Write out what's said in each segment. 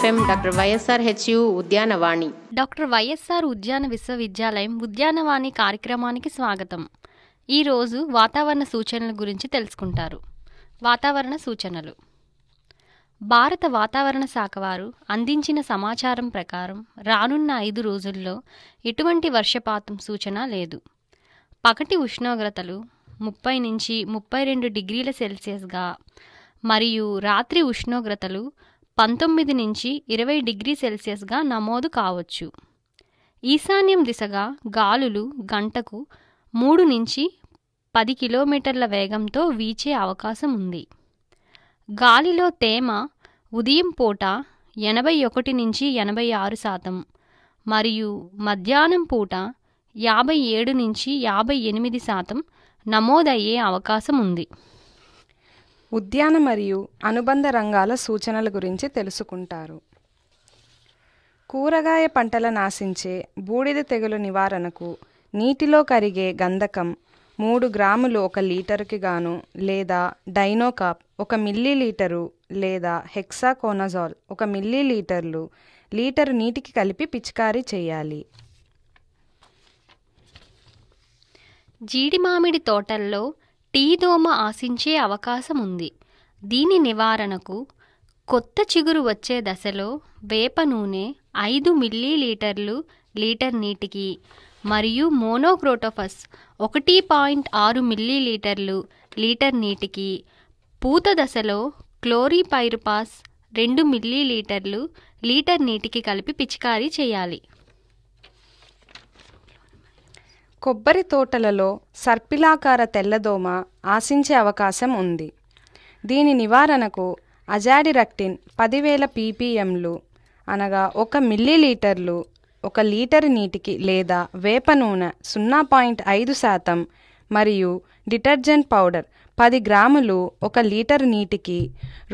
FM doctor YSR HU ఉద్యానవాణి doctor YSR ఉద్యాన విశ్వవిద్యాలయం ఉద్యానవాణి కార్యక్రమానికి స్వాగతం రోజు వాతావరణ సూచనల గురించి తెలుసుకుంటారు వాతావరణ సూచనలు భారత వాతావరణ శాఖ వారు అందించిన సమాచారం ప్రకారం రానున్న ఐదు రోజుల్లో ఎటువంటి వర్షపాతం సూచన లేదు పగటి ఉష్ణోగ్రతలు ముప్పై నుంచి ముప్పై రెండు డిగ్రీల సెల్సియస్గా మరియు రాత్రి ఉష్ణోగ్రతలు పంతొమ్మిది నుంచి ఇరవై డిగ్రీ సెల్సియస్గా నమోదు కావచ్చు ఈశాన్యం దిశగా గాలులు గంటకు మూడు నుంచి పది కిలోమీటర్ల వేగంతో వీచే అవకాశం ఉంది గాలిలో తేమ ఉదయం పూట ఎనభై ఒకటి నుంచి ఎనభై ఆరు శాతం మరియు మధ్యాహ్నం పూట యాభై ఏడు నుంచి యాభై ఎనిమిది శాతం నమోదయ్యే అవకాశం ఉంది ఉద్యాన మరియు అనుబంధ రంగాల సూచనల గురించి తెలుసుకుంటారు కూరగాయ పంటల నాశించే బూడిద తెగులు నివారణకు నీటిలో కరిగే గంధకం మూడు గ్రాములు ఒక లీటరుకి గాను లేదా డైనోకాప్ ఒక మిల్లీ లీటరు లేదా హెక్సాకోనజాల్ ఒక మిల్లీ లీటర్లు లీటరు నీటికి కలిపి పిచికారీ చేయాలి జీడి మామిడి తోటల్లో టీ దోమ ఆశించే అవకాశం ఉంది దీని నివారణకు కొత్త చిగురు వచ్చే దశలో వేప నూనె ఐదు మిల్లీ లీటర్లు లీటర్ నీటికి మరియు మోనోక్రోటోఫస్ ఒకటి పాయింట్ ఆరు మిల్లీలీటర్లు లీటర్ నీటికి పూత దశలో క్లోరీపైరుపాస్ రెండు మిల్లీ లీటర్లు లీటర్ నీటికి కలిపి పిచికారీ చేయాలి కొబ్బరి తోటలలో సర్పిలాకార తెల్లదోమ ఆశించే అవకాశం ఉంది దీని నివారణకు అజాడిరక్టిన్ పదివేల పీపీఎంలు అనగా ఒక మిల్లీలీటర్లు ఒక లీటర్ నీటికి లేదా వేప నూనె సున్నా పాయింట్ ఐదు శాతం మరియు డిటర్జెంట్ పౌడర్ పది గ్రాములు ఒక లీటర్ నీటికి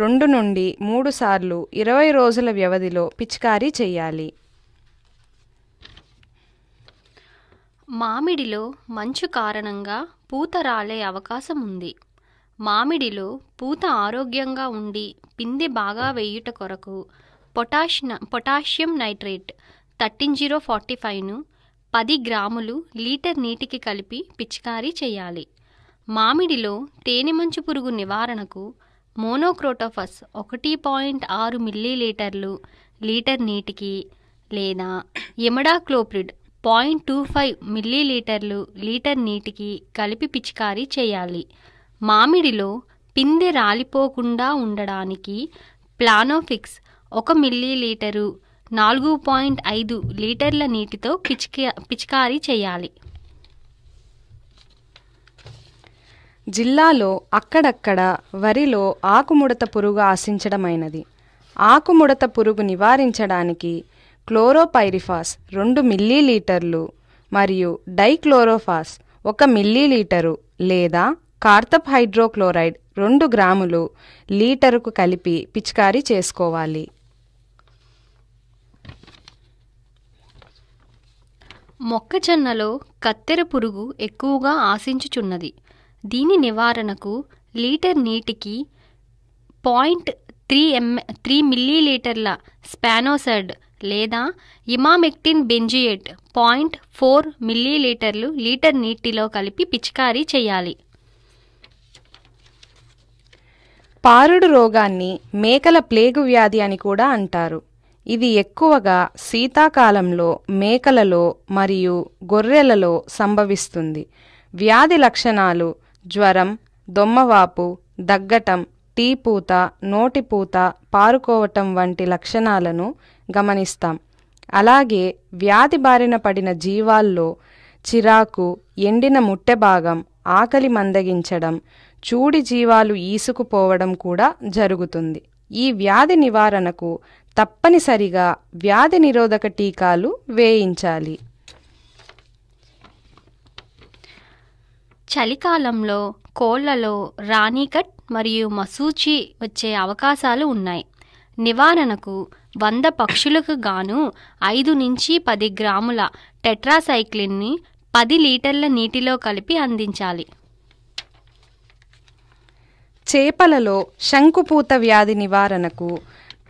రెండు నుండి మూడు సార్లు ఇరవై రోజుల వ్యవధిలో పిచికారీ చేయాలి మామిడిలో మంచు కారణంగా పూత రాలే అవకాశం ఉంది మామిడిలో పూత ఆరోగ్యంగా ఉండి పింది బాగా వేయుట కొరకు potash potassium nitrate thirteen zero forty ఫైవ్ను పది గ్రాములు లీటర్ నీటికి కలిపి పిచికారీ చేయాలి మామిడిలో తేనె మంచు పురుగు నివారణకు మోనోక్రోటోఫస్ ఒకటి పాయింట్ ఆరు మిల్లీలీటర్లు లీటర్ నీటికి లేదా ఎమడాక్లోప్రిడ్ పాయింట్ టూ ఫైవ్ మిల్లీలీటర్లు లీటర్ నీటికి కలిపి పిచికారీ చేయాలి మామిడిలో పిందె రాలిపోకుండా ఉండడానికి ప్లానోఫిక్స్ ఒక మిల్లీలీటరు నాలుగు పాయింట్ ఐదు లీటర్ల నీటితో పిచికి పిచికారీ చేయాలి జిల్లాలో అక్కడక్కడ వరిలో ఆకుముడత పురుగు ఆశించడమైనది ఆకుముడత పురుగు నివారించడానికి క్లోరోపైరిఫాస్ రెండు మిల్లీలీటర్లు మరియు డైక్లోరోఫాస్ ఒక మిల్లీలీటరు లేదా కార్తప్ హైడ్రోక్లోరైడ్ రెండు గ్రాములు లీటరుకు కలిపి పిచికారీ చేసుకోవాలి మొక్కజొన్నలో కత్తెర పురుగు ఎక్కువగా ఆశించుచున్నది దీని నివారణకు లీటర్ నీటికి పాయింట్ త్రీ ఎం త్రీ మిల్లీలీటర్ల స్పానోసైడ్ లేదా ఇమామెక్టిన్ బెంజియేట్ పాయింట్ ఫోర్ మిల్లీలీటర్లు లీటర్ నీటిలో కలిపి పిచికారీ చేయాలి పారుడు రోగాన్ని మేకల ప్లేగు వ్యాధి అని కూడా అంటారు ఇది ఎక్కువగా శీతాకాలంలో మేకలలో మరియు గొర్రెలలో సంభవిస్తుంది వ్యాధి లక్షణాలు జ్వరం దొమ్మవాపు దగ్గటం టీపూత నోటిపూత పారుకోవటం వంటి లక్షణాలను గమనిస్తాం అలాగే వ్యాధి బారిన పడిన జీవాల్లో చిరాకు ఎండిన ముట్టె భాగం ఆకలి మందగించడం చూడి జీవాలు ఈసుకుపోవడం కూడా జరుగుతుంది ఈ వ్యాధి నివారణకు తప్పనిసరిగా వ్యాధి నిరోధక టీకాలు వేయించాలి చలికాలంలో కోళ్లలో రాణికట్ మరియు మసూచి వచ్చే అవకాశాలు ఉన్నాయి నివారణకు వంద పక్షులకు గాను ఐదు నుంచి పది గ్రాముల టెట్రాసైక్లిన్ని పది లీటర్ల నీటిలో కలిపి అందించాలి చేపలలో శంకుపూత వ్యాధి నివారణకు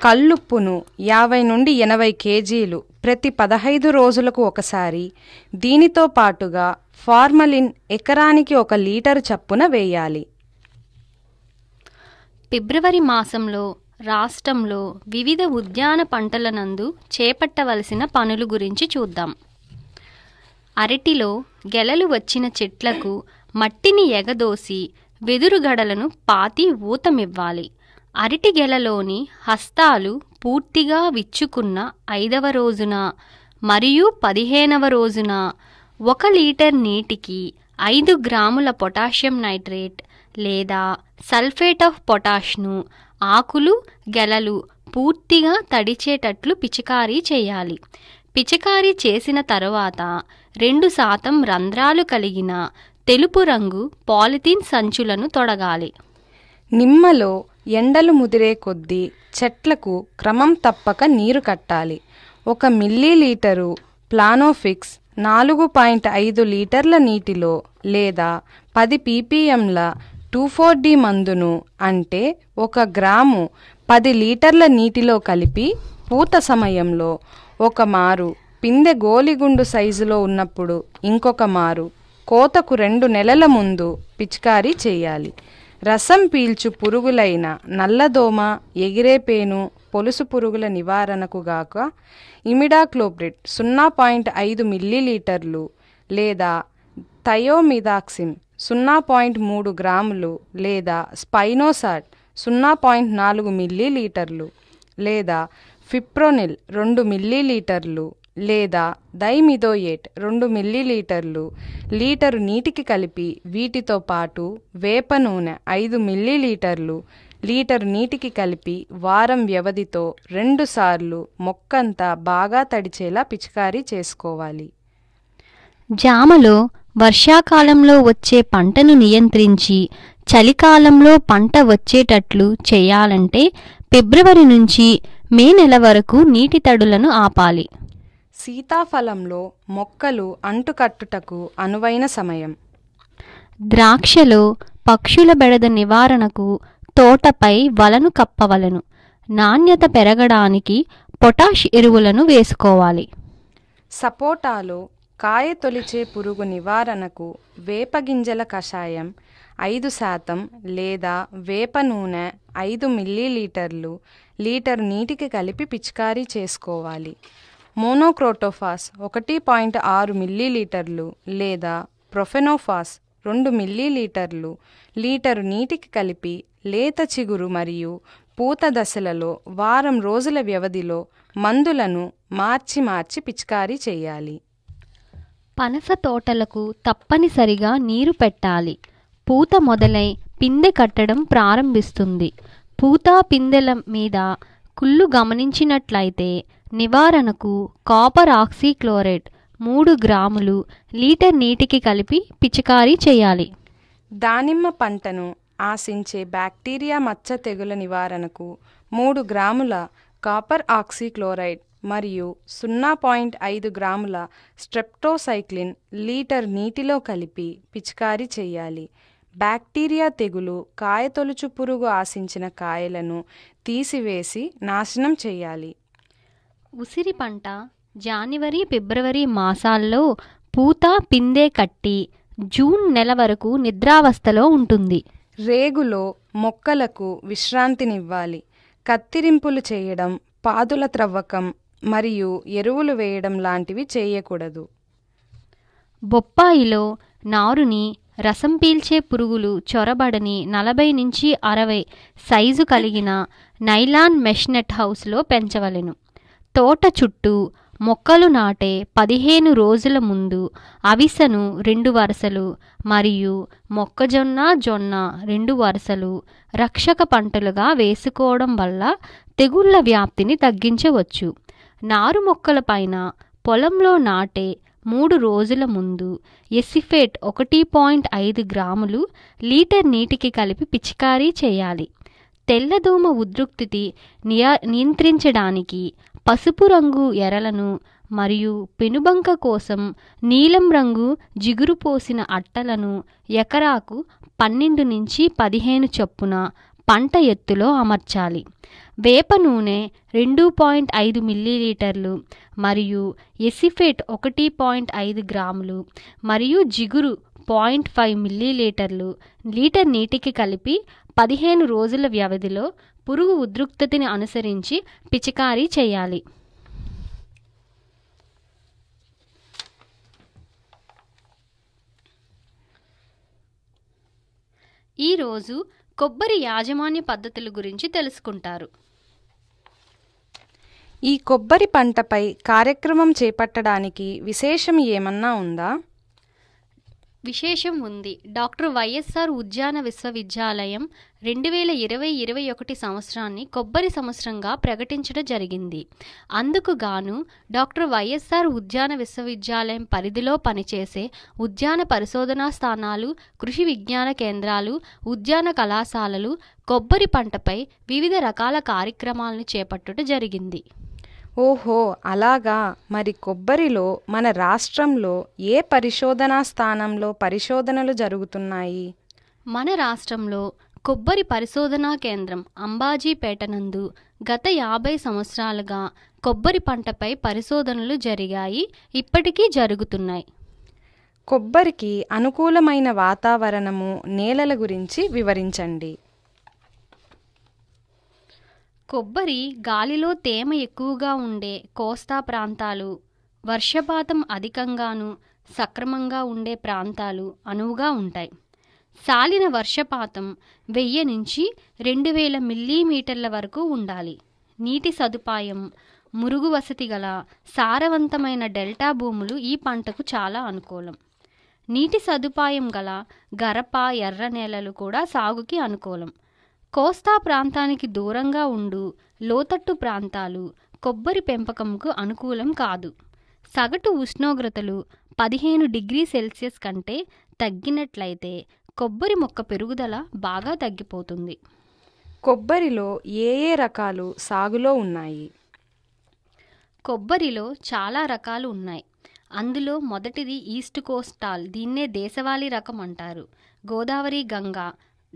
కల్లుప్పును యాభై నుండి ఎనభై కేజీలు ప్రతి పదహైదు రోజులకు ఒకసారి దీనితో పాటుగా ఫార్మలిన్ ఎకరానికి ఒక లీటరు చప్పున వేయాలి ఫిబ్రవరి మాసంలో రాష్ట్రంలో వివిధ ఉద్యాన పంటలనందు చేపట్టవలసిన పనులు గురించి చూద్దాం అరటిలో గెలలు వచ్చిన చెట్లకు మట్టిని ఎగదోసి వెదురు గడలను పాతి ఊతమివ్వాలి అరటి గెలలోని హస్తాలు పూర్తిగా విచ్చుకున్న ఐదవ రోజున మరియు పదిహేనవ రోజున ఒక లీటర్ నీటికి ఐదు గ్రాముల పొటాషియం నైట్రేట్ లేదా సల్ఫేట్ ఆఫ్ పొటాష్ను ఆకులు గెలలు పూర్తిగా తడిచేటట్లు పిచికారీ చేయాలి పిచికారీ చేసిన తరువాత రెండు శాతం రంధ్రాలు కలిగిన తెలుపు రంగు పాలిథీన్ సంచులను తొడగాలి నిమ్మలో ఎండలు ముదిరే కొద్దీ చెట్లకు క్రమం తప్పక నీరు కట్టాలి ఒక మిల్లీలీటరు ప్లానోఫిక్స్ నాలుగు పాయింట్ ఐదు లీటర్ల నీటిలో లేదా పది పీపీఎంల టూ ఫోర్ డి మందును అంటే ఒక గ్రాము పది లీటర్ల నీటిలో కలిపి పూత సమయంలో ఒక మారు పిందె గోలిగుండు సైజులో ఉన్నప్పుడు ఇంకొక మారు కోతకు రెండు నెలల ముందు పిచికారీ చేయాలి రసం పీల్చు పురుగులైన నల్లదోమ ఎగిరేపేను పొలుసు పురుగుల నివారణకు గాక ఇమిడాక్లోబ్రిడ్ సున్నా పాయింట్ ఐదు మిల్లీలీటర్లు లేదా థయోమిదాక్సిన్ సున్నా పాయింట్ మూడు గ్రాములు లేదా స్పైనోసాట్ సున్నా పాయింట్ నాలుగు మిల్లీలీటర్లు లేదా ఫిప్రోనిల్ రెండు మిల్లీలీటర్లు లేదా దైమిదోయేట్ రెండు మిల్లీలీటర్లు లీటరు నీటికి కలిపి వీటితో పాటు వేప నూనె ఐదు మిల్లీలీటర్లు లీటరు నీటికి కలిపి వారం వ్యవధితో రెండుసార్లు మొక్కంతా బాగా తడిచేలా పిచికారీ చేసుకోవాలి జామలో వర్షాకాలంలో వచ్చే పంటను నియంత్రించి చలికాలంలో పంట వచ్చేటట్లు చేయాలంటే ఫిబ్రవరి నుంచి మే నెల వరకు నీటి తడులను ఆపాలి సీతాఫలంలో మొక్కలు అంటుకట్టుటకు అనువైన సమయం ద్రాక్షలో పక్షుల బెడద నివారణకు తోటపై వలను కప్పవలను నాణ్యత పెరగడానికి పొటాష్ ఎరువులను వేసుకోవాలి సపోటాలో కాయ తొలిచే పురుగు నివారణకు వేప గింజల కషాయం ఐదు శాతం లేదా వేప నూనె ఐదు మిల్లీలీటర్లు లీటర్ నీటికి కలిపి పిచికారీ చేసుకోవాలి మోనోక్రోటోఫాస్ ఒకటి పాయింట్ ఆరు మిల్లీలీటర్లు లేదా ప్రొఫెనోఫాస్ రెండు మిల్లీలీటర్లు లీటరు నీటికి కలిపి లేత చిగురు మరియు పూత దశలలో వారం రోజుల వ్యవధిలో మందులను మార్చి మార్చి పిచికారీ చేయాలి పనస తోటలకు తప్పనిసరిగా నీరు పెట్టాలి పూత మొదలై పిందె కట్టడం ప్రారంభిస్తుంది పూత పిందెల మీద కుళ్ళు గమనించినట్లయితే నివారణకు కాపర్ ఆక్సీక్లోరేట్ మూడు గ్రాములు లీటర్ నీటికి కలిపి పిచికారీ చేయాలి దానిమ్మ పంటను ఆశించే బ్యాక్టీరియా మచ్చ తెగుల నివారణకు మూడు గ్రాముల కాపర్ ఆక్సీక్లోరైడ్ మరియు సున్నా పాయింట్ ఐదు గ్రాముల స్ట్రెప్టోసైక్లిన్ లీటర్ నీటిలో కలిపి పిచికారీ చేయాలి బ్యాక్టీరియా తెగులు కాయతొలుచు పురుగు ఆశించిన కాయలను తీసివేసి నాశనం చేయాలి ఉసిరి పంట జానవరి ఫిబ్రవరి మాసాల్లో పూత పిందె కట్టి జూన్ నెల వరకు నిద్రావస్థలో ఉంటుంది రేగులో మొక్కలకు విశ్రాంతినివ్వాలి కత్తిరింపులు చేయడం పాదుల త్రవ్వకం మరియు ఎరువులు వేయడం లాంటివి చేయకూడదు బొప్పాయిలో నారుని రసం పీల్చే పురుగులు చొరబడని నలభై నుంచి అరవై సైజు కలిగిన నైలాన్ మెష్నెట్ హౌస్లో పెంచవలెను తోట చుట్టూ మొక్కలు నాటే పదిహేను రోజుల ముందు అవిసను రెండు వరుసలు మరియు మొక్కజొన్న జొన్న రెండు వరుసలు రక్షక పంటలుగా వేసుకోవడం వల్ల తెగుళ్ల వ్యాప్తిని తగ్గించవచ్చు నారు మొక్కల పైన పొలంలో నాటే మూడు రోజుల ముందు ఎసిఫేట్ ఒకటి పాయింట్ ఐదు గ్రాములు లీటర్ నీటికి కలిపి పిచికారీ చేయాలి తెల్లదోమ ఉద్రిక్తిని నియ నియంత్రించడానికి పసుపు రంగు ఎరలను మరియు పెనుబంక కోసం నీలం రంగు జిగురు పోసిన అట్టలను ఎకరాకు పన్నెండు నుంచి పదిహేను చొప్పున పంట ఎత్తులో అమర్చాలి వేప నూనె రెండు పాయింట్ ఐదు మిల్లీలీటర్లు మరియు ఎసిఫేట్ ఒకటి పాయింట్ ఐదు గ్రాములు మరియు జిగురు పాయింట్ ఫైవ్ మిల్లీలీటర్లు లీటర్ నీటికి కలిపి పదిహేను రోజుల వ్యవధిలో పురుగు ఉద్రిక్తతని అనుసరించి పిచికారీ చేయాలి ఈరోజు కొబ్బరి యాజమాన్య పద్ధతుల గురించి తెలుసుకుంటారు ఈ కొబ్బరి పంటపై కార్యక్రమం చేపట్టడానికి విశేషం ఏమన్నా ఉందా విశేషం ఉంది డాక్టర్ వైఎస్ఆర్ ఉద్యాన విశ్వవిద్యాలయం రెండు వేల ఇరవై ఇరవై ఒకటి సంవత్సరాన్ని కొబ్బరి సంవత్సరంగా ప్రకటించడం జరిగింది అందుకు గాను డాక్టర్ వైఎస్ఆర్ ఉద్యాన విశ్వవిద్యాలయం పరిధిలో పనిచేసే ఉద్యాన పరిశోధనా స్థానాలు కృషి విజ్ఞాన కేంద్రాలు ఉద్యాన కళాశాలలు కొబ్బరి పంటపై వివిధ రకాల కార్యక్రమాలను చేపట్టడం జరిగింది ఓహో అలాగా మరి కొబ్బరిలో మన రాష్ట్రంలో ఏ పరిశోధనా స్థానంలో పరిశోధనలు జరుగుతున్నాయి మన రాష్ట్రంలో కొబ్బరి పరిశోధనా కేంద్రం అంబాజీపేట నందు గత యాభై సంవత్సరాలుగా కొబ్బరి పంటపై పరిశోధనలు జరిగాయి ఇప్పటికీ జరుగుతున్నాయి కొబ్బరికి అనుకూలమైన వాతావరణము నేలల గురించి వివరించండి కొబ్బరి గాలిలో తేమ ఎక్కువగా ఉండే కోస్తా ప్రాంతాలు వర్షపాతం అధికంగాను సక్రమంగా ఉండే ప్రాంతాలు అనువుగా ఉంటాయి సాలిన వర్షపాతం వెయ్యి నుంచి రెండు వేల మిల్లీమీటర్ల వరకు ఉండాలి నీటి సదుపాయం మురుగు వసతి గల సారవంతమైన డెల్టా భూములు ఈ పంటకు చాలా అనుకూలం నీటి సదుపాయం గల గరప ఎర్ర నేలలు కూడా సాగుకి అనుకూలం కోస్తా ప్రాంతానికి దూరంగా ఉండు లోతట్టు ప్రాంతాలు కొబ్బరి పెంపకంకు అనుకూలం కాదు సగటు ఉష్ణోగ్రతలు పదిహేను డిగ్రీ సెల్సియస్ కంటే తగ్గినట్లయితే కొబ్బరి మొక్క పెరుగుదల బాగా తగ్గిపోతుంది కొబ్బరిలో ఏ ఏ రకాలు సాగులో ఉన్నాయి కొబ్బరిలో చాలా రకాలు ఉన్నాయి అందులో మొదటిది ఈస్ట్ కోస్టాల్ దీన్నే దేశవాళీ రకం అంటారు గోదావరి గంగా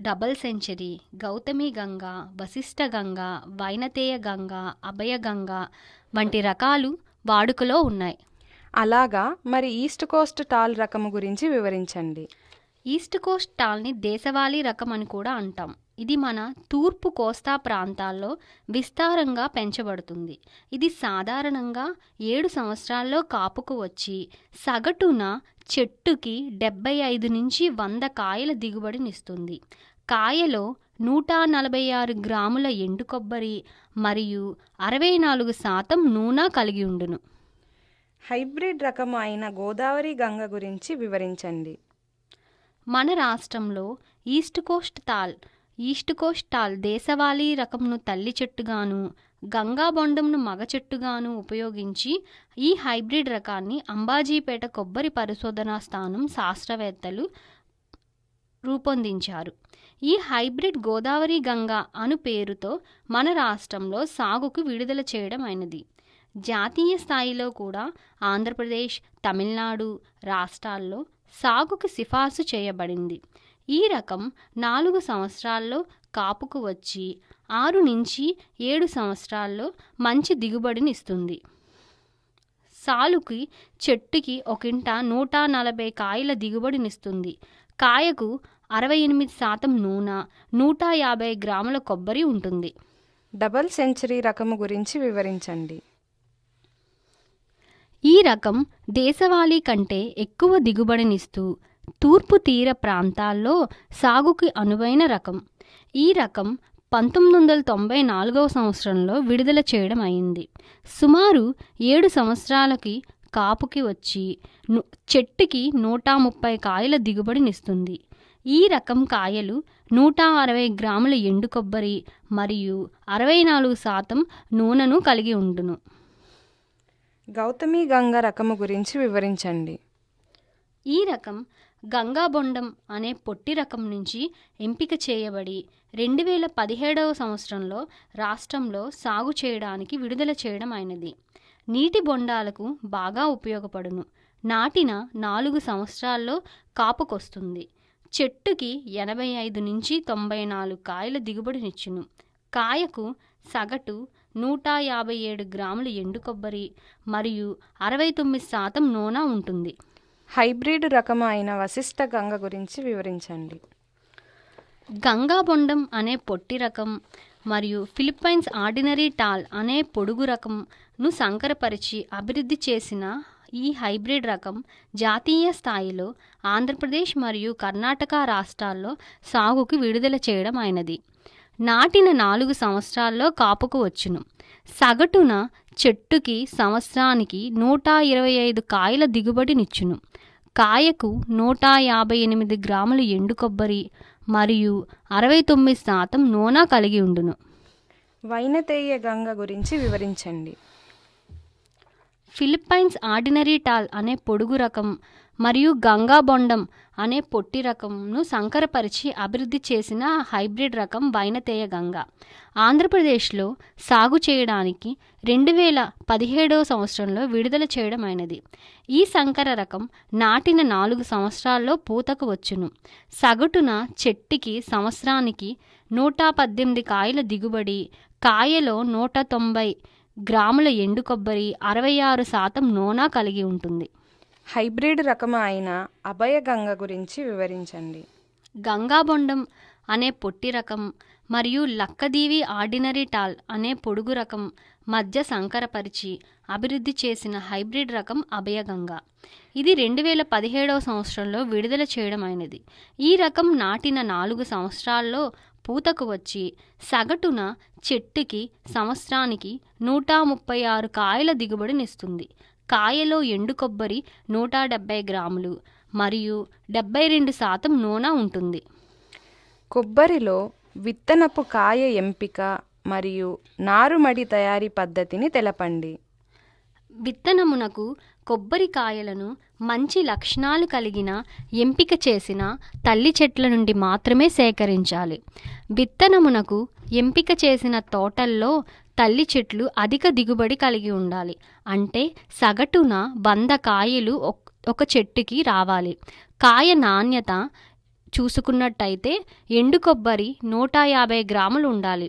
డబల్ సెంచరీ గౌతమి గంగ వశిష్ట గంగ వైనతేయ గంగ అభయ గంగ వంటి రకాలు వాడుకలో ఉన్నాయి అలాగా మరి ఈస్ట్ కోస్ట్ టాల్ రకము గురించి వివరించండి ఈస్ట్ కోస్ట్ టాల్ని దేశవాళీ రకం అని కూడా అంటాం ఇది మన తూర్పు కోస్తా ప్రాంతాల్లో విస్తారంగా పెంచబడుతుంది ఇది సాధారణంగా ఏడు సంవత్సరాల్లో కాపుకు వచ్చి సగటున చెట్టుకి డెబ్బై ఐదు నుంచి వంద కాయల దిగుబడినిస్తుంది కాయలో నూట నలభై ఆరు గ్రాముల ఎండు కొబ్బరి మరియు అరవై నాలుగు శాతం నూనె కలిగి ఉండును హైబ్రిడ్ రకము అయిన గోదావరి గంగ గురించి వివరించండి మన రాష్ట్రంలో east coast tall east coast tall దేశవాళీ రకంను తల్లి చెట్టుగాను గంగా బొండంను మగ చెట్టుగాను ఉపయోగించి ఈ హైబ్రిడ్ రకాన్ని అంబాజీపేట కొబ్బరి పరిశోధనా స్థానం శాస్త్రవేత్తలు రూపొందించారు ఈ హైబ్రిడ్ గోదావరి గంగ అను పేరుతో మన రాష్ట్రంలో సాగుకు విడుదల చేయడం అయినది జాతీయ స్థాయిలో కూడా ఆంధ్రప్రదేశ్ తమిళనాడు రాష్ట్రాల్లో సాగుకు సిఫార్సు చేయబడింది ఈ రకం నాలుగు సంవత్సరాల్లో కాపుకు వచ్చి ఆరు నుంచి ఏడు సంవత్సరాల్లో మంచి దిగుబడిని ఇస్తుంది సాలుకి చెట్టుకి ఒకంట నూట నలభై కాయల దిగుబడినిస్తుంది కాయకు అరవై ఎనిమిది శాతం నూనె నూట యాభై గ్రాముల కొబ్బరి ఉంటుంది డబల్ సెంచరీ రకము గురించి వివరించండి ఈ రకం దేశవాళీ కంటే ఎక్కువ దిగుబడినిస్తూ తూర్పు తీర ప్రాంతాల్లో సాగుకి అనువైన రకం ఈ రకం పంతొమ్మిది వందల తొంభై నాలుగవ సంవత్సరంలో విడుదల చేయడం అయింది సుమారు ఏడు సంవత్సరాలకి కాపుకి వచ్చి చెట్టుకి నూట ముప్పై కాయల దిగుబడినిస్తుంది ఈ రకం కాయలు నూట అరవై గ్రాముల ఎండు కొబ్బరి మరియు అరవై నాలుగు శాతం నూనెను కలిగి ఉండును గౌతమి గంగ రకము గురించి వివరించండి ఈ రకం గంగాబొండం అనే పొట్టి రకం నుంచి ఎంపిక చేయబడి రెండు వేల పదిహేడవ సంవత్సరంలో రాష్ట్రంలో సాగు చేయడానికి విడుదల చేయడం అయినది నీటి బొండాలకు బాగా ఉపయోగపడును నాటిన నాలుగు సంవత్సరాల్లో కాపుకొస్తుంది చెట్టుకి ఎనభై ఐదు నుంచి తొంభై నాలుగు కాయల దిగుబడినిచ్చును కాయకు సగటు నూట యాభై ఏడు గ్రాములు ఎండు కొబ్బరి మరియు అరవై తొమ్మిది శాతం నూనె ఉంటుంది హైబ్రిడ్ రకం అయిన వశిష్ట గంగ గురించి వివరించండి గంగాబొండం అనే పొట్టి రకం మరియు ఫిలిప్పైన్స్ ఆర్డినరీ టాల్ అనే పొడుగు రకంను సంకరపరిచి అభివృద్ధి చేసిన ఈ హైబ్రిడ్ రకం జాతీయ స్థాయిలో ఆంధ్రప్రదేశ్ మరియు కర్ణాటక రాష్ట్రాల్లో సాగుకు విడుదల చేయడం అయినది నాటిన నాలుగు సంవత్సరాల్లో కాపుకు వచ్చును సగటున చెట్టుకి సంవత్సరానికి నూట ఇరవై ఐదు కాయల దిగుబడినిచ్చును కాయకు నూట యాభై ఎనిమిది గ్రాములు ఎండు కొబ్బరి మరియు అరవై తొమ్మిది శాతం నూనె కలిగి ఉండును వైనతేయ గంగ గురించి వివరించండి ఫిలిప్పైన్స్ ఆర్డినరీ టాల్ అనే పొడుగు రకం మరియు గంగా బొండం అనే పొట్టి రకంను సంకరపరిచి అభివృద్ధి చేసిన హైబ్రిడ్ రకం వైనతేయ గంగ ఆంధ్రప్రదేశ్లో సాగు చేయడానికి రెండు వేల పదిహేడవ సంవత్సరంలో విడుదల చేయడమైనది ఈ సంకర రకం నాటిన నాలుగు సంవత్సరాల్లో పూతకు వచ్చును సగటున చెట్టుకి సంవత్సరానికి నూట పద్దెనిమిది కాయల దిగుబడి కాయలో నూట తొంభై గ్రాముల ఎండు కొబ్బరి అరవై ఆరు శాతం నూనా కలిగి ఉంటుంది హైబ్రిడ్ రకం అయిన అభయ గంగ గురించి వివరించండి గంగాబొండం అనే పొట్టి రకం మరియు లక్కదీవి ఆర్డినరీ టాల్ అనే పొడుగు రకం మధ్య సంకరపరిచి అభివృద్ధి చేసిన హైబ్రిడ్ రకం అభయగంగ ఇది రెండు వేల పదిహేడవ సంవత్సరంలో విడుదల చేయడమైనది ఈ రకం నాటిన నాలుగు సంవత్సరాల్లో పూతకు వచ్చి సగటున చెట్టుకి సంవత్సరానికి నూట ముప్పై ఆరు కాయల దిగుబడినిస్తుంది కాయలో ఎండు కొబ్బరి నూట డెబ్బై గ్రాములు మరియు డెబ్బై రెండు శాతం నూనె ఉంటుంది కొబ్బరిలో విత్తనపు కాయ ఎంపిక మరియు నారుమడి తయారీ పద్ధతిని తెలపండి విత్తనమునకు కొబ్బరి కాయలను మంచి లక్షణాలు కలిగిన ఎంపిక చేసిన తల్లి చెట్ల నుండి మాత్రమే సేకరించాలి విత్తనమునకు ఎంపిక చేసిన తోటల్లో తల్లి చెట్లు అధిక దిగుబడి కలిగి ఉండాలి అంటే సగటున వంద కాయలు ఒక చెట్టుకి రావాలి కాయ నాణ్యత చూసుకున్నట్టయితే ఎండు కొబ్బరి నూట యాభై గ్రాములు ఉండాలి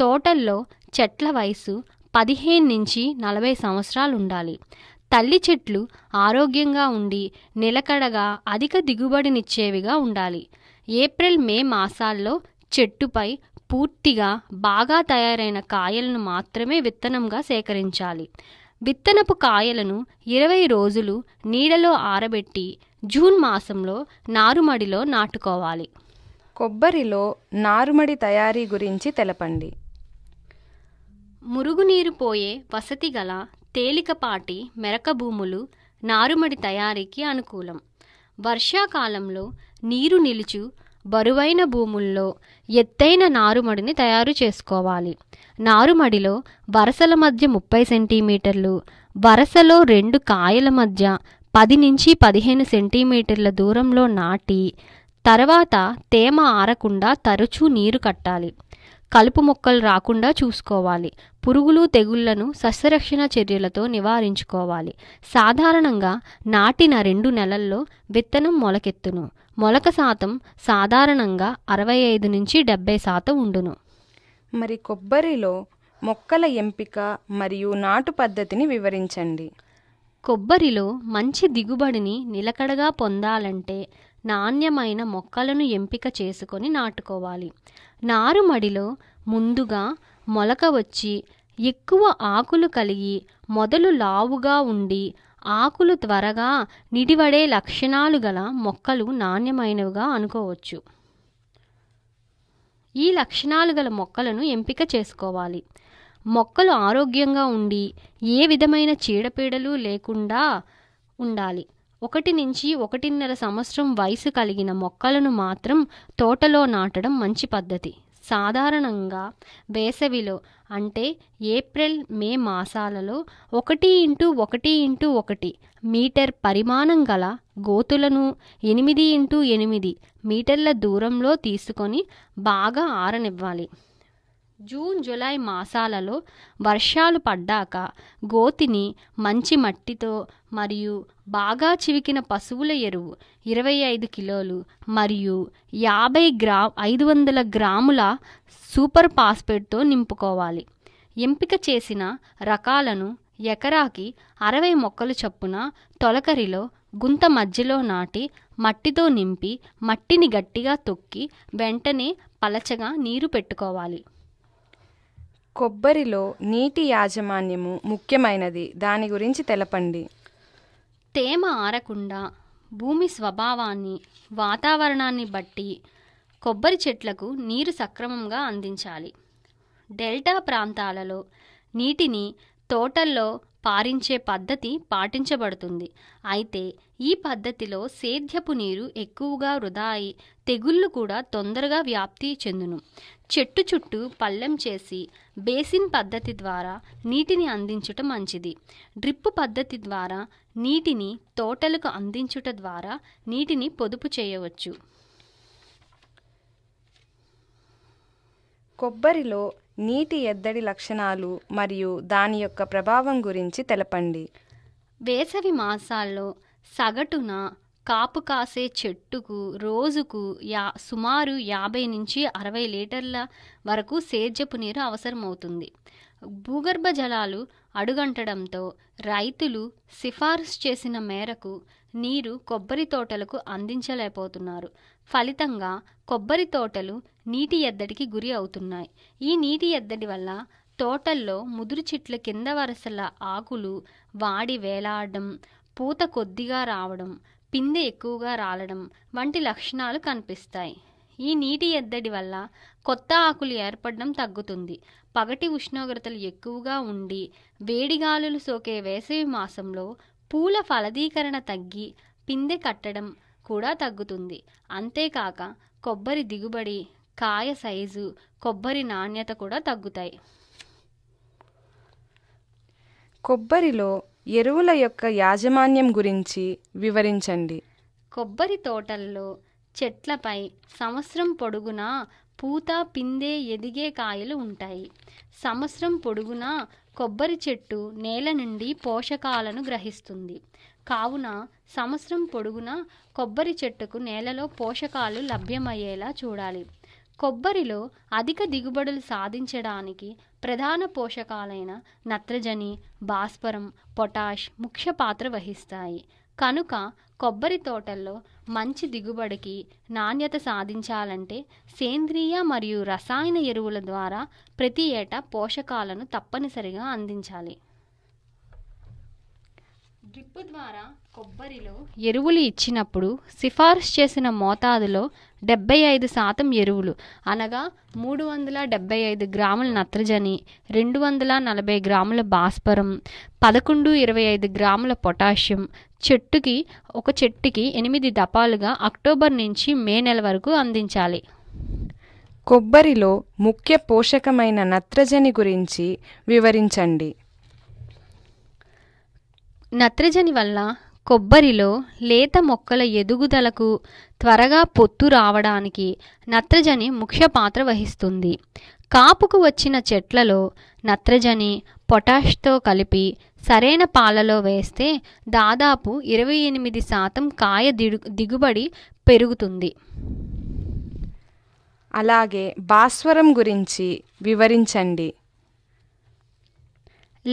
తోటల్లో చెట్ల వయసు పదిహేను నుంచి నలభై సంవత్సరాలు ఉండాలి తల్లి చెట్లు ఆరోగ్యంగా ఉండి నిలకడగా అధిక దిగుబడినిచ్చేవిగా ఉండాలి ఏప్రిల్ మే మాసాల్లో చెట్టుపై పూర్తిగా బాగా తయారైన కాయలను మాత్రమే విత్తనంగా సేకరించాలి విత్తనపు కాయలను ఇరవై రోజులు నీడలో ఆరబెట్టి జూన్ మాసంలో నారుమడిలో నాటుకోవాలి కొబ్బరిలో నారుమడి తయారీ గురించి తెలపండి మురుగునీరు పోయే వసతి గల తేలికపాటి మెరక భూములు నారుమడి తయారీకి అనుకూలం వర్షాకాలంలో నీరు నిలుచు బరువైన భూముల్లో ఎత్తైన నారుమడిని తయారు చేసుకోవాలి నారుమడిలో వరసల మధ్య ముప్పై సెంటీమీటర్లు వరసలో రెండు కాయల మధ్య పది నుంచి పదిహేను సెంటీమీటర్ల దూరంలో నాటి తర్వాత తేమ ఆరకుండా తరచూ నీరు కట్టాలి కలుపు మొక్కలు రాకుండా చూసుకోవాలి పురుగులు తెగుళ్లను సస్యరక్షణ చర్యలతో నివారించుకోవాలి సాధారణంగా నాటిన రెండు నెలల్లో విత్తనం మొలకెత్తును మొలక శాతం సాధారణంగా అరవై ఐదు నుంచి డెబ్బై శాతం ఉండును మరి కొబ్బరిలో మొక్కల ఎంపిక మరియు నాటు పద్ధతిని వివరించండి కొబ్బరిలో మంచి దిగుబడిని నిలకడగా పొందాలంటే నాణ్యమైన మొక్కలను ఎంపిక చేసుకొని నాటుకోవాలి నారుమడిలో ముందుగా మొలక వచ్చి ఎక్కువ ఆకులు కలిగి మొదలు లావుగా ఉండి ఆకులు త్వరగా నిడివడే లక్షణాలు గల మొక్కలు నాణ్యమైనవిగా అనుకోవచ్చు ఈ లక్షణాలు గల మొక్కలను ఎంపిక చేసుకోవాలి మొక్కలు ఆరోగ్యంగా ఉండి ఏ విధమైన చీడపీడలు లేకుండా ఉండాలి ఒకటి నుంచి ఒకటిన్నర సంవత్సరం వయసు కలిగిన మొక్కలను మాత్రం తోటలో నాటడం మంచి పద్ధతి సాధారణంగా వేసవిలో అంటే ఏప్రిల్ మే మాసాలలో ఒకటి ఇంటూ ఒకటి ఇంటూ ఒకటి మీటర్ పరిమాణం గల గోతులను ఎనిమిది ఇంటూ ఎనిమిది మీటర్ల దూరంలో తీసుకొని బాగా ఆరనివ్వాలి జూన్ జులై మాసాలలో వర్షాలు పడ్డాక గోతిని మంచి మట్టితో మరియు బాగా చివికిన పశువుల ఎరువు ఇరవై ఐదు కిలోలు మరియు యాభై గ్రా ఐదు వందల గ్రాముల సూపర్ పాస్పేట్తో నింపుకోవాలి ఎంపిక చేసిన రకాలను ఎకరాకి అరవై మొక్కలు చొప్పున తొలకరిలో గుంత మధ్యలో నాటి మట్టితో నింపి మట్టిని గట్టిగా తొక్కి వెంటనే పలచగా నీరు పెట్టుకోవాలి కొబ్బరిలో నీటి యాజమాన్యము ముఖ్యమైనది దాని గురించి తెలపండి తేమ ఆరకుండా భూమి స్వభావాన్ని వాతావరణాన్ని బట్టి కొబ్బరి చెట్లకు నీరు సక్రమంగా అందించాలి డెల్టా ప్రాంతాలలో నీటిని తోటల్లో పారించే పద్ధతి పాటించబడుతుంది అయితే ఈ పద్ధతిలో సేద్యపు నీరు ఎక్కువగా వృధా అయి తెగుళ్ళు కూడా తొందరగా వ్యాప్తి చెందును చెట్టు చుట్టూ పళ్ళెం చేసి బేసిన్ పద్ధతి ద్వారా నీటిని అందించుట మంచిది డ్రిప్ పద్ధతి ద్వారా నీటిని తోటలకు అందించుట ద్వారా నీటిని పొదుపు చేయవచ్చు కొబ్బరిలో నీటి ఎద్దడి లక్షణాలు మరియు దాని యొక్క ప్రభావం గురించి తెలపండి వేసవి మాసాల్లో సగటున కాపు కాసే చెట్టుకు రోజుకు యా సుమారు యాభై నుంచి అరవై లీటర్ల వరకు సేద్యపు నీరు అవసరమవుతుంది భూగర్భ జలాలు అడుగంటడంతో రైతులు సిఫార్సు చేసిన మేరకు నీరు కొబ్బరి తోటలకు అందించలేకపోతున్నారు ఫలితంగా కొబ్బరి తోటలు నీటి ఎద్దడికి గురి అవుతున్నాయి ఈ నీటి ఎద్దడి వల్ల తోటల్లో ముదురు చెట్ల కింద వరసల ఆకులు వాడి వేలాడడం పూత కొద్దిగా రావడం పిందె ఎక్కువగా రాలడం వంటి లక్షణాలు కనిపిస్తాయి ఈ నీటి ఎద్దడి వల్ల కొత్త ఆకులు ఏర్పడడం తగ్గుతుంది పగటి ఉష్ణోగ్రతలు ఎక్కువగా ఉండి వేడిగాలులు సోకే వేసవి మాసంలో పూల ఫలదీకరణ తగ్గి పిందె కట్టడం కూడా తగ్గుతుంది అంతేకాక కొబ్బరి దిగుబడి కాయ సైజు కొబ్బరి నాణ్యత కూడా తగ్గుతాయి కొబ్బరిలో ఎరువుల యొక్క యాజమాన్యం గురించి వివరించండి కొబ్బరి తోటల్లో చెట్లపై సంవత్సరం పొడుగునా పూత పిందే ఎదిగే కాయలు ఉంటాయి సంవత్సరం పొడుగునా కొబ్బరి చెట్టు నేల నుండి పోషకాలను గ్రహిస్తుంది కావున సంవత్సరం పొడుగునా కొబ్బరి చెట్టుకు నేలలో పోషకాలు లభ్యమయ్యేలా చూడాలి కొబ్బరిలో అధిక దిగుబడులు సాధించడానికి ప్రధాన పోషకాలైన నత్రజని భాస్వరం పొటాష్ ముఖ్య పాత్ర వహిస్తాయి కనుక కొబ్బరి తోటల్లో మంచి దిగుబడికి నాణ్యత సాధించాలంటే సేంద్రియ మరియు రసాయన ఎరువుల ద్వారా ప్రతి ఏటా పోషకాలను తప్పనిసరిగా అందించాలి డ్రిప్ ద్వారా కొబ్బరిలో ఎరువులు ఇచ్చినప్పుడు సిఫార్సు చేసిన మోతాదులో డెబ్బై ఐదు శాతం ఎరువులు అనగా మూడు వందల డెబ్బై ఐదు గ్రాముల నత్రజని రెండు వందల నలభై గ్రాముల భాస్వరం పదకొండు ఇరవై ఐదు గ్రాముల పొటాషియం చెట్టుకి ఒక చెట్టుకి ఎనిమిది దపాలుగా అక్టోబర్ నుంచి మే నెల వరకు అందించాలి కొబ్బరిలో ముఖ్య పోషకమైన నత్రజని గురించి వివరించండి నత్రజని వల్ల కొబ్బరిలో లేత మొక్కల ఎదుగుదలకు త్వరగా పొత్తు రావడానికి నత్రజని ముఖ్య పాత్ర వహిస్తుంది కాపుకు వచ్చిన చెట్లలో నత్రజని పొటాష్తో కలిపి సరైన పాలలో వేస్తే దాదాపు ఇరవై ఎనిమిది శాతం కాయ దిగుబడి పెరుగుతుంది అలాగే భాస్వరం గురించి వివరించండి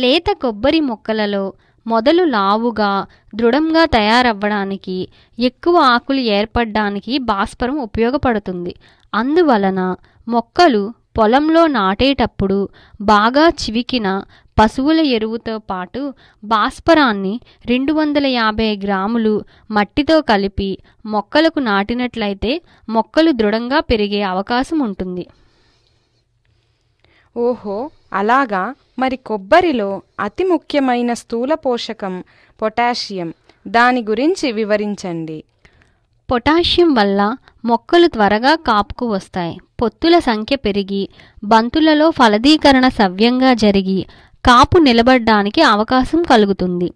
లేత కొబ్బరి మొక్కలలో మొదలు లావుగా దృఢంగా తయారవ్వడానికి ఎక్కువ ఆకులు ఏర్పడడానికి భాస్పరం ఉపయోగపడుతుంది అందువలన మొక్కలు పొలంలో నాటేటప్పుడు బాగా చివికిన పశువుల ఎరువుతో పాటు భాస్పరాన్ని రెండు వందల యాభై గ్రాములు మట్టితో కలిపి మొక్కలకు నాటినట్లయితే మొక్కలు దృఢంగా పెరిగే అవకాశం ఉంటుంది ఓహో అలాగా మరి కొబ్బరిలో అతి ముఖ్యమైన స్థూల పోషకం పొటాషియం దాని గురించి వివరించండి పొటాషియం వల్ల మొక్కలు త్వరగా కాపుకు వస్తాయి పొత్తుల సంఖ్య పెరిగి బంతులలో ఫలదీకరణ సవ్యంగా జరిగి కాపు నిలబడడానికి అవకాశం కలుగుతుంది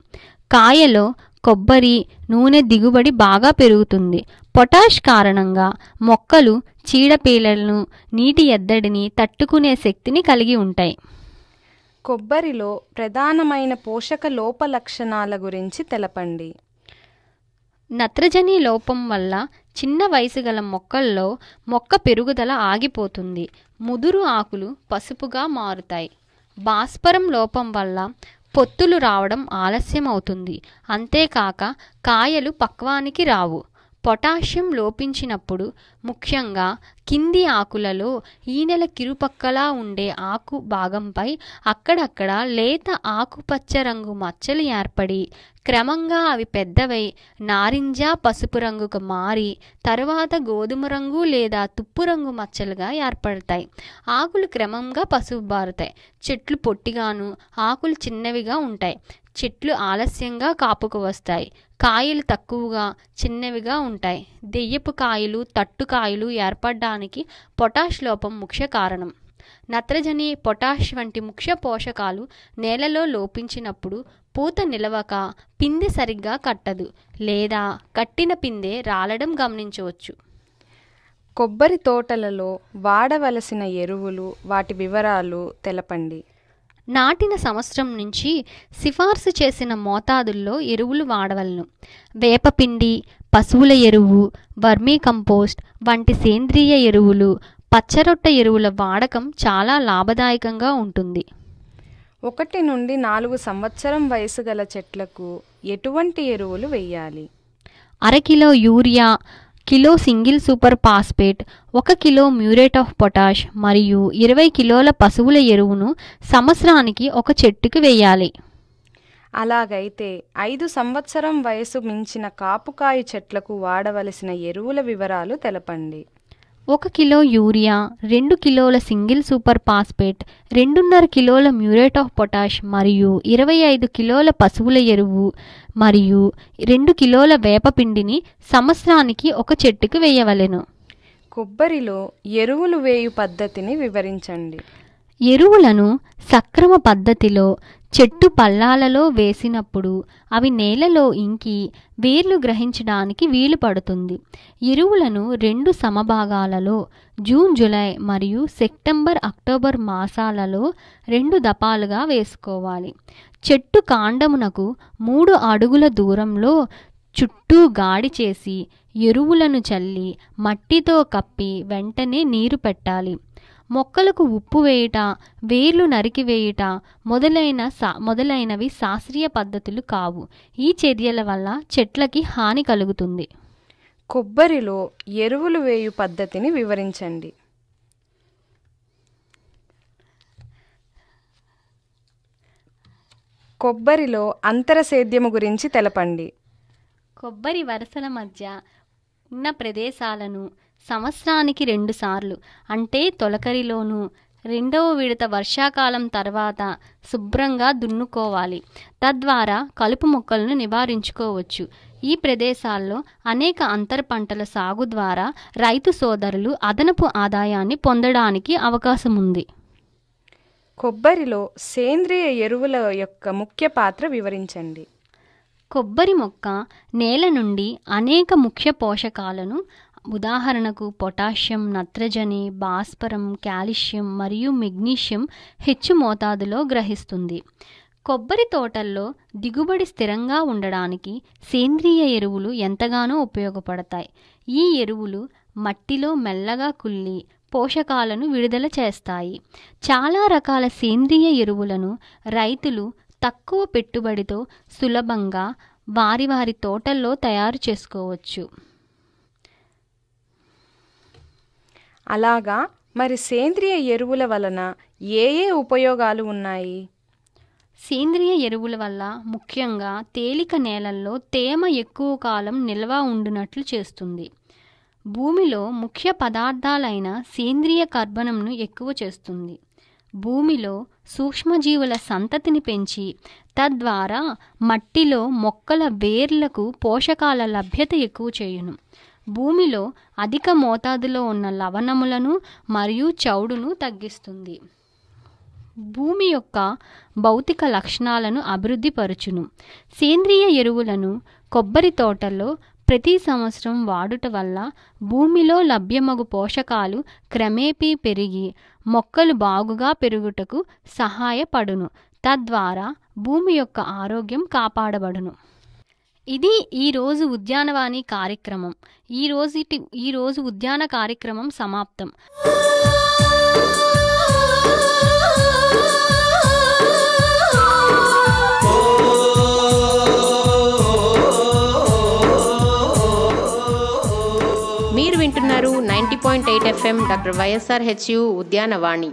కాయలో కొబ్బరి నూనె దిగుబడి బాగా పెరుగుతుంది పొటాష్ కారణంగా మొక్కలు చీడపీలలను నీటి ఎద్దడిని తట్టుకునే శక్తిని కలిగి ఉంటాయి కొబ్బరిలో ప్రధానమైన పోషక లోపలక్షణాల గురించి తెలపండి నత్రజని లోపం వల్ల చిన్న వయసు గల మొక్కల్లో మొక్క పెరుగుదల ఆగిపోతుంది ముదురు ఆకులు పసుపుగా మారుతాయి భాస్వరం లోపం వల్ల పొత్తులు రావడం ఆలస్యం అవుతుంది అంతేకాక కాయలు పక్వానికి రావు పొటాషియం లోపించినప్పుడు ముఖ్యంగా కింది ఆకులలో ఈనెల కిరుపక్కలా ఉండే ఆకు భాగంపై అక్కడక్కడ లేత ఆకుపచ్చ రంగు మచ్చలు ఏర్పడి క్రమంగా అవి పెద్దవై నారింజ పసుపు రంగుకు మారి తర్వాత గోధుమ రంగు లేదా తుప్పు రంగు మచ్చలుగా ఏర్పడతాయి ఆకులు క్రమంగా పసుపు బారుతాయి చెట్లు పొట్టిగాను ఆకులు చిన్నవిగా ఉంటాయి చెట్లు ఆలస్యంగా కాపుకు వస్తాయి కాయలు తక్కువగా చిన్నవిగా ఉంటాయి దెయ్యపు కాయలు తట్టు కాయలు ఏర్పడడానికి పొటాష్ లోపం ముఖ్య కారణం నత్రజని పొటాష్ వంటి ముఖ్య పోషకాలు నేలలో లోపించినప్పుడు పూత నిలవక పిందె సరిగ్గా కట్టదు లేదా కట్టిన పిందె రాలడం గమనించవచ్చు కొబ్బరి తోటలలో వాడవలసిన ఎరువులు వాటి వివరాలు తెలపండి నాటిన సంవత్సరం నుంచి సిఫార్సు చేసిన మోతాదుల్లో ఎరువులు వాడవలను వేపపిండి పశువుల ఎరువు వర్మీ కంపోస్ట్ వంటి సేంద్రియ ఎరువులు పచ్చరొట్ట ఎరువుల వాడకం చాలా లాభదాయకంగా ఉంటుంది ఒకటి నుండి నాలుగు సంవత్సరం వయసు గల చెట్లకు ఎటువంటి ఎరువులు వేయాలి అరకిలో యూరియా కిలో సింగిల్ సూపర్ పాస్పేట్ ఒక కిలో మ్యూరేట్ ఆఫ్ పొటాష్ మరియు ఇరవై కిలోల పశువుల ఎరువును సంవత్సరానికి ఒక చెట్టుకి వేయాలి అలాగైతే ఐదు సంవత్సరం వయసు మించిన కాపుకాయ చెట్లకు వాడవలసిన ఎరువుల వివరాలు తెలపండి ఒక కిలో యూరియా రెండు కిలోల సింగిల్ సూపర్ పాస్పేట్ రెండున్నర కిలోల మ్యూరేట్ ఆఫ్ పొటాష్ మరియు ఇరవై ఐదు కిలోల పశువుల ఎరువు మరియు రెండు కిలోల వేపపిండిని సంవత్సరానికి ఒక చెట్టుకు వేయవలెను కొబ్బరిలో ఎరువులు వేయు పద్ధతిని వివరించండి ఎరువులను సక్రమ పద్ధతిలో చెట్టు పల్లాలలో వేసినప్పుడు అవి నేలలో ఇంకి వేర్లు గ్రహించడానికి వీలు పడుతుంది ఎరువులను రెండు సమభాగాలలో జూన్ జులై మరియు సెప్టెంబర్ అక్టోబర్ మాసాలలో రెండు దపాలుగా వేసుకోవాలి చెట్టు కాండమునకు మూడు అడుగుల దూరంలో చుట్టూ గాడి చేసి ఎరువులను చల్లి మట్టితో కప్పి వెంటనే నీరు పెట్టాలి మొక్కలకు ఉప్పు వేయుట వేర్లు నరికివేయుట మొదలైన సా మొదలైనవి శాస్త్రీయ పద్ధతులు కావు ఈ చర్యల వల్ల చెట్లకి హాని కలుగుతుంది కొబ్బరిలో ఎరువులు వేయు పద్ధతిని వివరించండి కొబ్బరిలో అంతర సేద్యము గురించి తెలపండి కొబ్బరి వరసల మధ్య ఉన్న ప్రదేశాలను సంవత్సరానికి రెండుసార్లు అంటే తొలకరిలోనూ రెండవ విడత వర్షాకాలం తర్వాత శుభ్రంగా దున్నుకోవాలి తద్వారా కలుపు మొక్కలను నివారించుకోవచ్చు ఈ ప్రదేశాల్లో అనేక అంతర పంటల సాగు ద్వారా రైతు సోదరులు అదనపు ఆదాయాన్ని పొందడానికి అవకాశం ఉంది కొబ్బరిలో సేంద్రియ ఎరువుల యొక్క ముఖ్య పాత్ర వివరించండి కొబ్బరి మొక్క నేల నుండి అనేక ముఖ్య పోషకాలను ఉదాహరణకు పొటాషియం నత్రజని భాస్వరం కాల్షియం మరియు మెగ్నీషియం హెచ్చు మోతాదులో గ్రహిస్తుంది కొబ్బరి తోటల్లో దిగుబడి స్థిరంగా ఉండడానికి సేంద్రియ ఎరువులు ఎంతగానో ఉపయోగపడతాయి ఈ ఎరువులు మట్టిలో మెల్లగా కుళ్ళి పోషకాలను విడుదల చేస్తాయి చాలా రకాల సేంద్రియ ఎరువులను రైతులు తక్కువ పెట్టుబడితో సులభంగా వారి వారి తోటల్లో తయారు చేసుకోవచ్చు అలాగా మరి సేంద్రియ ఎరువుల వలన ఏ ఏ ఉపయోగాలు ఉన్నాయి సేంద్రియ ఎరువుల వల్ల ముఖ్యంగా తేలిక నేలల్లో తేమ ఎక్కువ కాలం నిల్వ ఉండునట్లు చేస్తుంది భూమిలో ముఖ్య పదార్థాలైన సేంద్రియ కర్బనంను ఎక్కువ చేస్తుంది భూమిలో సూక్ష్మజీవుల సంతతిని పెంచి తద్వారా మట్టిలో మొక్కల వేర్లకు పోషకాల లభ్యత ఎక్కువ చేయును భూమిలో అధిక మోతాదులో ఉన్న లవణములను మరియు చౌడును తగ్గిస్తుంది భూమి యొక్క భౌతిక లక్షణాలను అభివృద్ధి పరుచును సేంద్రియ ఎరువులను కొబ్బరి తోటల్లో ప్రతి సంవత్సరం వాడుట వల్ల భూమిలో లభ్యమగు పోషకాలు క్రమేపీ పెరిగి మొక్కలు బాగుగా పెరుగుటకు సహాయపడును తద్వారా భూమి యొక్క ఆరోగ్యం కాపాడబడును ఇది ఈరోజు ఉద్యానవాణి కార్యక్రమం ఈరోజు ఈరోజు ఉద్యాన కార్యక్రమం సమాప్తం మీరు వింటున్నారు ninety point eight FM doctor YSR HU Udyanavani